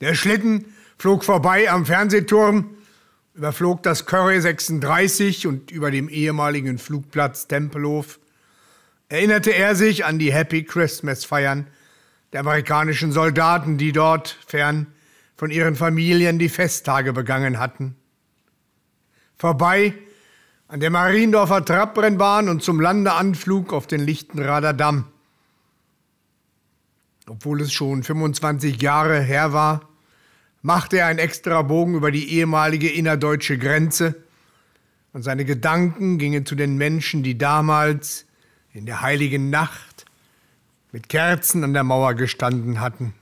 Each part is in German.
Der Schlitten flog vorbei am Fernsehturm, überflog das Curry 36 und über dem ehemaligen Flugplatz Tempelhof erinnerte er sich an die Happy Christmas Feiern der amerikanischen Soldaten, die dort fern von ihren Familien die Festtage begangen hatten. Vorbei an der Mariendorfer Trabrennbahn und zum Landeanflug auf den Lichtenrader Damm. Obwohl es schon 25 Jahre her war, machte er einen extra Bogen über die ehemalige innerdeutsche Grenze und seine Gedanken gingen zu den Menschen, die damals in der heiligen Nacht mit Kerzen an der Mauer gestanden hatten.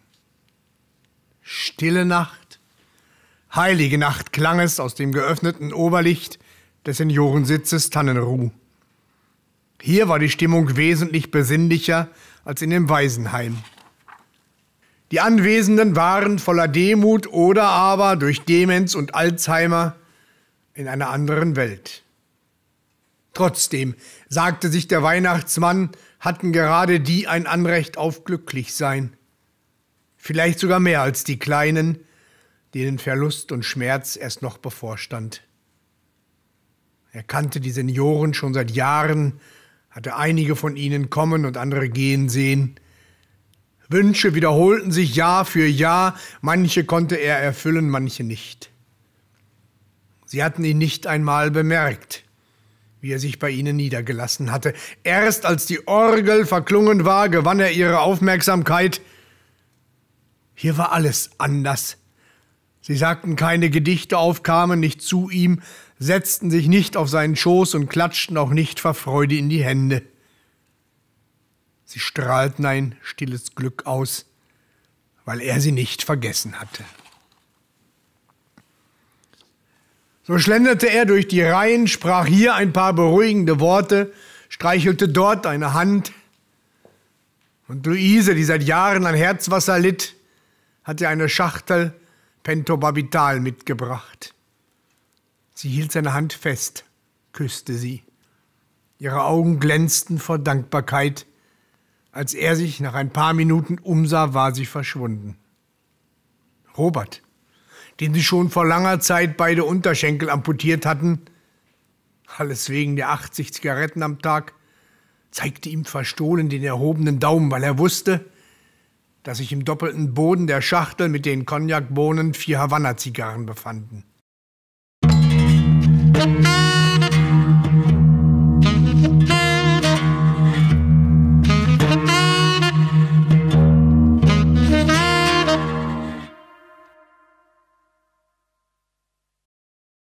Stille Nacht, heilige Nacht klang es aus dem geöffneten Oberlicht des Seniorensitzes Tannenruh. Hier war die Stimmung wesentlich besinnlicher als in dem Waisenheim. Die Anwesenden waren voller Demut oder aber durch Demenz und Alzheimer in einer anderen Welt. Trotzdem, sagte sich der Weihnachtsmann, hatten gerade die ein Anrecht auf Glücklichsein. Vielleicht sogar mehr als die Kleinen, denen Verlust und Schmerz erst noch bevorstand. Er kannte die Senioren schon seit Jahren, hatte einige von ihnen kommen und andere gehen sehen – Wünsche wiederholten sich Jahr für Jahr, manche konnte er erfüllen, manche nicht. Sie hatten ihn nicht einmal bemerkt, wie er sich bei ihnen niedergelassen hatte. Erst als die Orgel verklungen war, gewann er ihre Aufmerksamkeit. Hier war alles anders. Sie sagten keine Gedichte auf, kamen nicht zu ihm, setzten sich nicht auf seinen Schoß und klatschten auch nicht vor Freude in die Hände. Sie strahlten ein stilles Glück aus, weil er sie nicht vergessen hatte. So schlenderte er durch die Reihen, sprach hier ein paar beruhigende Worte, streichelte dort eine Hand. Und Luise, die seit Jahren an Herzwasser litt, hatte eine Schachtel Pentobarbital mitgebracht. Sie hielt seine Hand fest, küsste sie. Ihre Augen glänzten vor Dankbarkeit als er sich nach ein paar Minuten umsah, war sie verschwunden. Robert, den sie schon vor langer Zeit beide Unterschenkel amputiert hatten, alles wegen der 80 Zigaretten am Tag, zeigte ihm verstohlen den erhobenen Daumen, weil er wusste, dass sich im doppelten Boden der Schachtel mit den Cognacbohnen vier Havanna-Zigarren befanden.